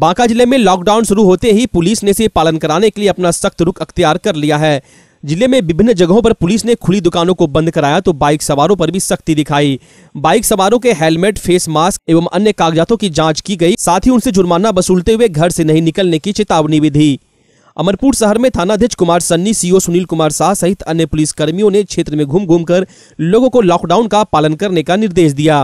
बांका जिले में लॉकडाउन शुरू होते ही पुलिस ने इसे पालन कराने के लिए अपना सख्त रुख अख्तियार कर लिया है जिले में विभिन्न जगहों पर पुलिस ने खुली दुकानों को बंद कराया तो बाइक सवारों पर भी सख्ती दिखाई बाइक सवारों के हेलमेट फेस मास्क एवं अन्य कागजातों की जांच की गई साथ ही उनसे जुर्माना वसूलते हुए घर से नहीं निकलने की चेतावनी भी दी अमरपुर शहर में थानाध्यक्ष कुमार सन्नी सीओ सुनील कुमार शाह सहित अन्य पुलिसकर्मियों ने क्षेत्र में घूम घूम कर लोगों को लॉकडाउन का पालन करने का निर्देश दिया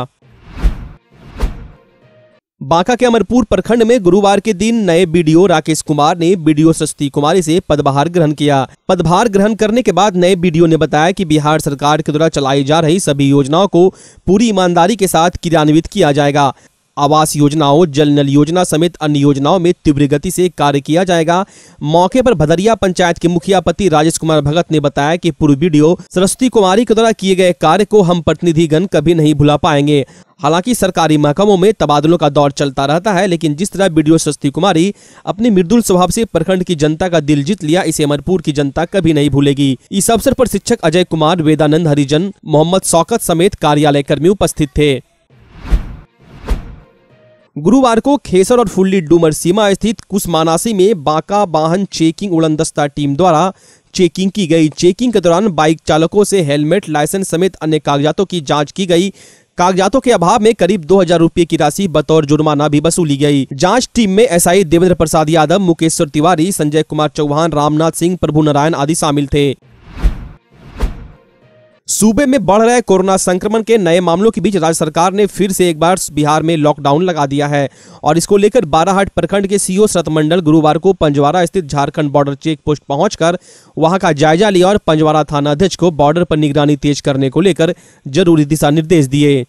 बांका के अमरपुर प्रखंड में गुरुवार के दिन नए बीडीओ राकेश कुमार ने बीडीओ सस्ती कुमारी से पदभार ग्रहण किया पदभार ग्रहण करने के बाद नए बीडीओ ने बताया कि बिहार सरकार के द्वारा चलाई जा रही सभी योजनाओं को पूरी ईमानदारी के साथ क्रियान्वित किया जाएगा आवास योजनाओं जल नल योजना समेत अन्य योजनाओं में तीव्र गति से कार्य किया जाएगा मौके पर भदरिया पंचायत के मुखिया पति राजेश कुमार भगत ने बताया कि पूर्व वीडियो सरस्वती कुमारी के द्वारा किए गए कार्य को हम प्रतिनिधिगण कभी नहीं भुला पाएंगे हालांकि सरकारी महकमों में तबादलों का दौर चलता रहता है लेकिन जिस तरह बीडीओ सस्ती कुमारी अपने मृदुल स्वभाव से प्रखंड की जनता का दिल जीत लिया इसे अमरपुर की जनता कभी नहीं भूलेगी इस अवसर पर शिक्षक अजय कुमार वेदानंद हरिजन मोहम्मद शौकत समेत कार्यालय कर्मी उपस्थित थे गुरुवार को खेसर और फुल्ली डूमर सीमा स्थित कुशमानासी में बांका वाहन चेकिंग उड़नदस्ता टीम द्वारा चेकिंग की गई चेकिंग के दौरान बाइक चालकों से हेलमेट लाइसेंस समेत अन्य कागजातों की जांच की गई कागजातों के अभाव में करीब दो हजार रूपए की राशि बतौर जुर्माना भी वसूली गई जांच टीम में एसआई देवेंद्र प्रसाद यादव मुकेश्वर तिवारी संजय कुमार चौहान रामनाथ सिंह प्रभु नारायण आदि शामिल थे सूबे में बढ़ रहे कोरोना संक्रमण के नए मामलों के बीच राज्य सरकार ने फिर से एक बार बिहार में लॉकडाउन लगा दिया है और इसको लेकर बाराहाट प्रखंड के सीओ ओ मंडल गुरुवार को पंजवारा स्थित झारखंड बॉर्डर चेक पोस्ट पहुंचकर वहां का जायजा लिया और पंजवारा थानाध्यक्ष को बॉर्डर पर निगरानी तेज करने को लेकर जरूरी दिशा निर्देश दिए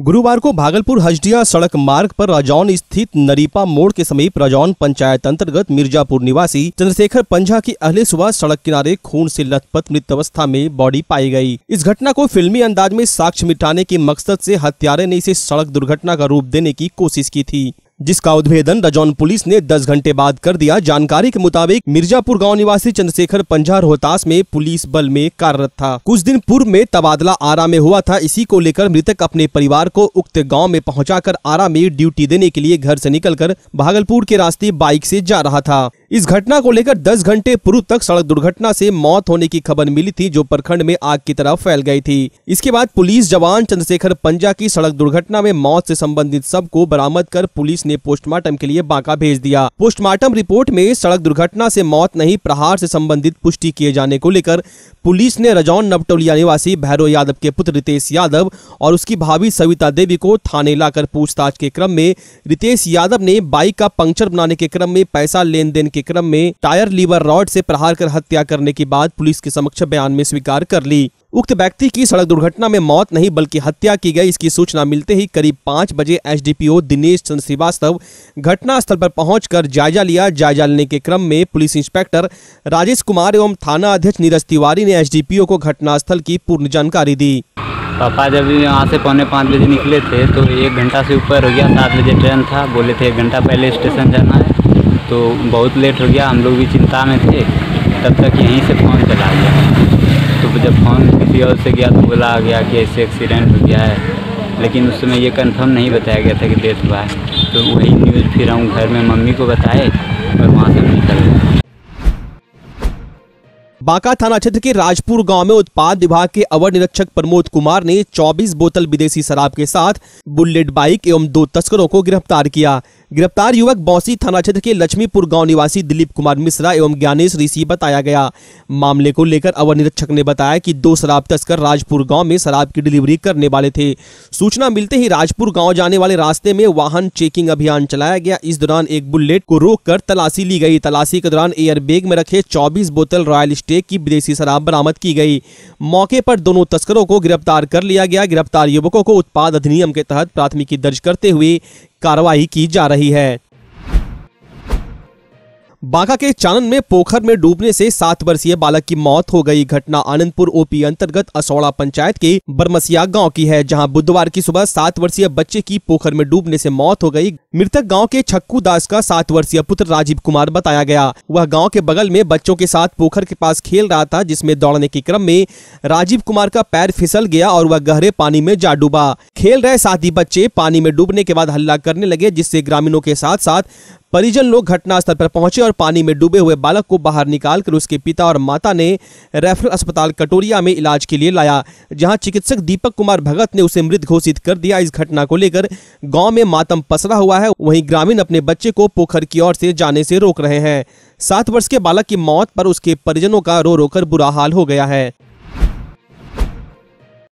गुरुवार को भागलपुर हजडिया सड़क मार्ग पर राजौन स्थित नरीपा मोड़ के समीप राजौन पंचायत अंतर्गत मिर्जापुर निवासी चंद्रशेखर पंझा की अहले सुबह सड़क किनारे खून से लथपथ मृत अवस्था में बॉडी पाई गई इस घटना को फिल्मी अंदाज में साक्ष्य मिटाने के मकसद से हत्यारे ने इसे सड़क दुर्घटना का रूप देने की कोशिश की थी जिसका उद्भेदन रजौन पुलिस ने 10 घंटे बाद कर दिया जानकारी के मुताबिक मिर्जापुर गांव निवासी चंद्रशेखर पंजा रोहतास में पुलिस बल में कार्यरत था कुछ दिन पूर्व में तबादला आरा में हुआ था इसी को लेकर मृतक अपने परिवार को उक्त गाँव में पहुँचा आरा में ड्यूटी देने के लिए घर ऐसी निकल भागलपुर के रास्ते बाइक ऐसी जा रहा था इस घटना को लेकर 10 घंटे पूर्व तक सड़क दुर्घटना से मौत होने की खबर मिली थी जो प्रखंड में आग की तरह फैल गई थी इसके बाद पुलिस जवान चंद्रशेखर पंजा की सड़क दुर्घटना में मौत से संबंधित सब को बरामद कर पुलिस ने पोस्टमार्टम के लिए बांका भेज दिया पोस्टमार्टम रिपोर्ट में सड़क दुर्घटना से मौत नहीं प्रहार से संबंधित पुष्टि किए जाने को लेकर पुलिस ने रजौन नवटोलिया निवासी भैरव यादव के पुत्र रितेश यादव और उसकी भाभी सविता देवी को थाने लाकर पूछताछ के क्रम में रितेश यादव ने बाइक का पंक्चर बनाने के क्रम में पैसा लेन देन के क्रम में टायर लीवर रॉड से प्रहार कर हत्या करने के बाद पुलिस के समक्ष बयान में स्वीकार कर ली उक्त व्यक्ति की सड़क दुर्घटना में मौत नहीं बल्कि हत्या की गई इसकी सूचना मिलते ही करीब पाँच बजे एसडीपीओ दिनेश चंद्र श्रीवास्तव घटनास्थल पर पहुंचकर जायजा लिया जायजा लेने के क्रम में पुलिस इंस्पेक्टर राजेश कुमार एवं थाना अध्यक्ष नीरज तिवारी ने एसडीपीओ को घटनास्थल की पूर्ण जानकारी दी पापा जब यहाँ से पौने पाँच बजे निकले थे तो एक घंटा से ऊपर हो गया सात बजे ट्रेन था बोले थे एक घंटा पहले स्टेशन जाना है तो बहुत लेट हो गया हम लोग भी चिंता में थे तब तक यहीं से फ़ोन चला गया तो जब फ़ोन किसी और से गया तो बोला आ गया कि ऐसे एक्सीडेंट हो गया है लेकिन उस समय ये कंफर्म नहीं बताया गया था कि डेथ हुआ है तो वही न्यूज़ फिर हम घर में मम्मी को बताए और वहाँ से निकल गए बांका थाना क्षेत्र के राजपुर गांव में उत्पाद विभाग के अवर निरीक्षक प्रमोद कुमार ने 24 बोतल विदेशी शराब के साथ बुलेट बाइक एवं दो तस्करों को गिरफ्तार किया गिरफ्तार युवक बौसी थाना क्षेत्र के लक्ष्मीपुर गांव निवासी दिलीप कुमार मिश्रा एवं ज्ञानेश ऋषि बताया गया मामले को लेकर अवर निरीक्षक ने बताया कि दो शराब तस्कर राजपुर गांव में शराब की डिलीवरी करने वाले थे सूचना मिलते ही राजपुर गांव जाने वाले रास्ते में वाहन चेकिंग अभियान चलाया गया इस दौरान एक बुलेट को रोक तलाशी ली गई तलाशी के दौरान बैग में रखे चौबीस बोतल रॉयल स्टेक की विदेशी शराब बरामद की गई मौके पर दोनों तस्करों को गिरफ्तार कर लिया गया गिरफ्तार युवकों को उत्पाद अधिनियम के तहत प्राथमिकी दर्ज करते हुए कार्रवाई की जा रही है बांका के चानन में पोखर में डूबने से सात वर्षीय बालक की मौत हो गई घटना आनंदपुर ओपी अंतर्गत असौड़ा पंचायत के बरमसिया गांव की है जहां बुधवार की सुबह सात वर्षीय बच्चे की पोखर में डूबने से मौत हो गई मृतक गांव के छक्कू दास का सात वर्षीय पुत्र राजीव कुमार बताया गया वह गाँव के बगल में बच्चों के साथ पोखर के पास खेल रहा था जिसमे दौड़ने के क्रम में राजीव कुमार का पैर फिसल गया और वह गहरे पानी में जा डूबा खेल रहे साथी बच्चे पानी में डूबने के बाद हल्ला करने लगे जिससे ग्रामीणों के साथ साथ परिजन लोग घटनास्थल पर पहुंचे और कर पानी में डूबे हुए बालक को बाहर निकालकर उसके पिता और माता ने रेफरल अस्पताल कटोरिया में इलाज के लिए लाया जहां चिकित्सक दीपक कुमार भगत ने उसे मृत घोषित कर दिया इस घटना को लेकर गांव में मातम पसरा हुआ है वहीं ग्रामीण अपने बच्चे को पोखर की ओर से जाने से रोक रहे हैं सात वर्ष के बालक की मौत पर उसके परिजनों का रो रोकर बुरा हाल हो गया है